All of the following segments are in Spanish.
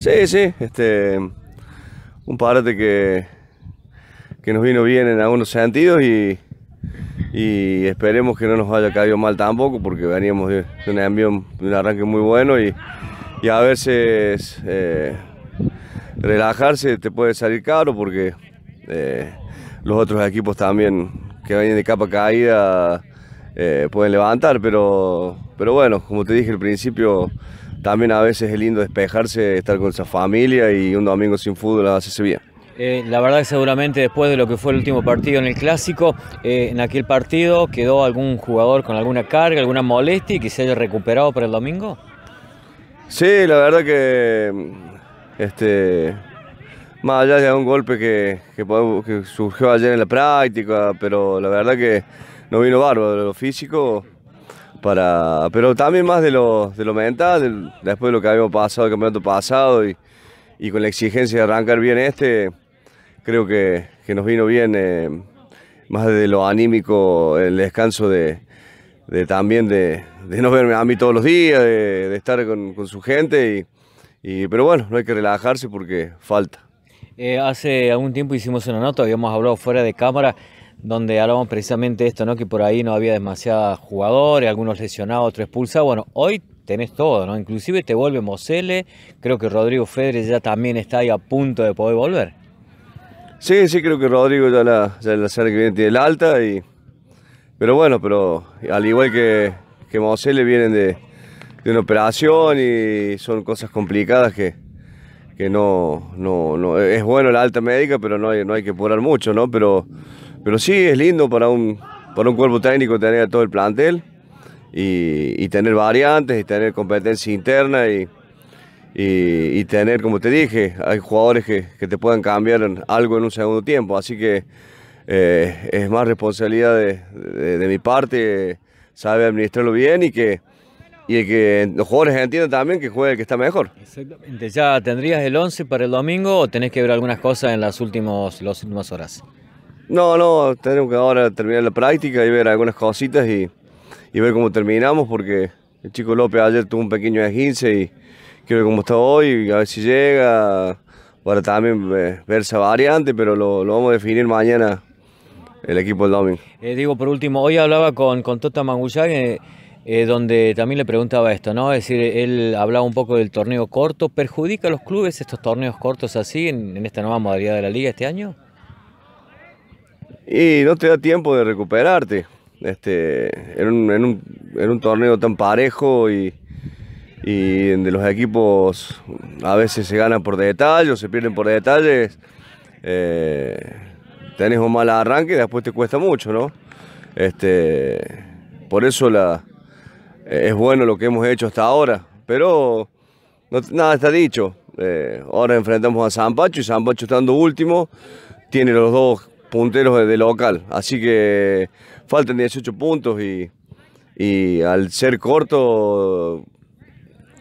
Sí, sí, este, un parate que, que nos vino bien en algunos sentidos y, esperemos que no nos haya caído mal tampoco porque veníamos de, un, un arranque muy bueno y, a veces eh, relajarse te puede salir caro porque eh, los otros equipos también que vienen de capa caída eh, pueden levantar, pero, pero bueno, como te dije al principio, también a veces es lindo despejarse, estar con esa familia y un domingo sin fútbol hacerse bien. Eh, la verdad que seguramente después de lo que fue el último partido en el clásico, eh, en aquel partido quedó algún jugador con alguna carga, alguna molestia y que se haya recuperado para el domingo. Sí, la verdad que este, más allá de un golpe que, que surgió ayer en la práctica, pero la verdad que no vino bárbaro lo físico para pero también más de lo, de lo mental, después de lo que habíamos pasado el campeonato pasado y, y con la exigencia de arrancar bien este, creo que, que nos vino bien, eh, más de lo anímico, el descanso de, de también de, de, no verme a mí todos los días, de, estar con, con, su gente, y, y, pero bueno, no hay que relajarse porque falta. Eh, hace algún tiempo hicimos una nota, habíamos hablado fuera de cámara donde hablamos precisamente esto, ¿no? Que por ahí no había demasiados jugadores, algunos lesionados, otros expulsados. Bueno, hoy tenés todo, ¿no? Inclusive te vuelve Mosele, creo que Rodrigo Federer ya también está ahí a punto de poder volver. Sí, sí, creo que Rodrigo ya la, ya la semana que viene tiene el alta y... Pero bueno, pero al igual que, que Mosele vienen de, de, una operación y son cosas complicadas que, que no, no, no... Es bueno la alta médica, pero no hay, no hay que apurar mucho, ¿no? Pero pero sí, es lindo para un, para un cuerpo técnico tener todo el plantel y, tener variantes y tener competencia interna y, y, tener, como te dije, hay jugadores que, te pueden cambiar algo en un segundo tiempo. Así que eh, es más responsabilidad de, mi parte eh, saber administrarlo bien y que y que los jugadores entiendan también que juegue el que está mejor. Exactamente. ¿Ya tendrías el 11 para el domingo o tenés que ver algunas cosas en las, últimos, las últimas horas? No, no, tenemos que ahora terminar la práctica y ver algunas cositas y, y ver cómo terminamos porque el chico López ayer tuvo un pequeño esguince y quiero ver cómo está hoy, a ver si llega, para también eh, ver esa variante, pero lo, vamos a definir mañana el equipo del domingo. Eh, digo, por último, hoy hablaba con, con Tota Mangullán, eh, donde también le preguntaba esto, ¿no? Es decir, él hablaba un poco del torneo corto. ¿Perjudica a los clubes estos torneos cortos así en esta nueva modalidad de la liga este año? y no te da tiempo de recuperarte. Este, en, un, torneo tan parejo y, y de los equipos a veces se ganan por detalles o se pierden por detalles, eh, tenés un mal arranque y después te cuesta mucho, ¿no? Este, por eso la, eh, es bueno lo que hemos hecho hasta ahora, pero nada está dicho. Eh, ahora enfrentamos a San y San Pacho estando último, tiene los dos punteros de local. Así que faltan 18 puntos y, al ser corto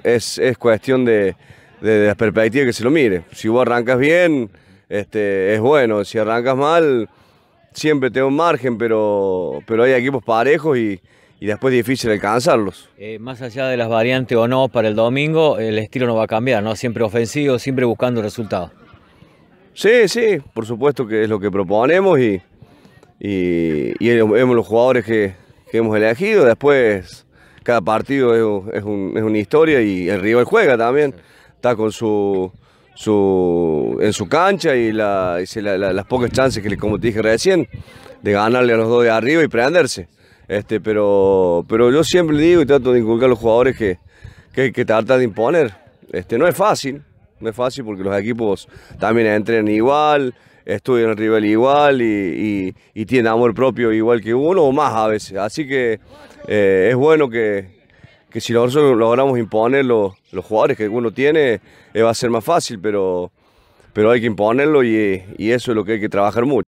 es, cuestión de, la perspectiva que se lo mire. Si vos arrancas bien, este, es bueno. Si arrancas mal, siempre tengo un margen, pero, pero hay equipos parejos y, y después es difícil alcanzarlos. Eh, más allá de las variantes o no para el domingo, el estilo no va a cambiar, ¿no? Siempre ofensivo, siempre buscando resultados. Sí, sí, por supuesto que es lo que proponemos y, y, vemos los jugadores que, hemos elegido. Después, cada partido es, una historia y el rival juega también. Está con su, su en su cancha y, las pocas chances que, como te dije recién, de ganarle a los dos de arriba y prenderse. Este, pero, pero yo siempre digo y trato de inculcar a los jugadores que, que, tratan de imponer. Este, no es fácil, no es fácil porque los equipos también entrenan igual, estudian el rival igual y, tienen amor propio igual que uno o más a veces. Así que eh, es bueno que, si nosotros logramos imponer los, los jugadores que uno tiene, eh, va a ser más fácil, pero, pero hay que imponerlo y eso es lo que hay que trabajar mucho.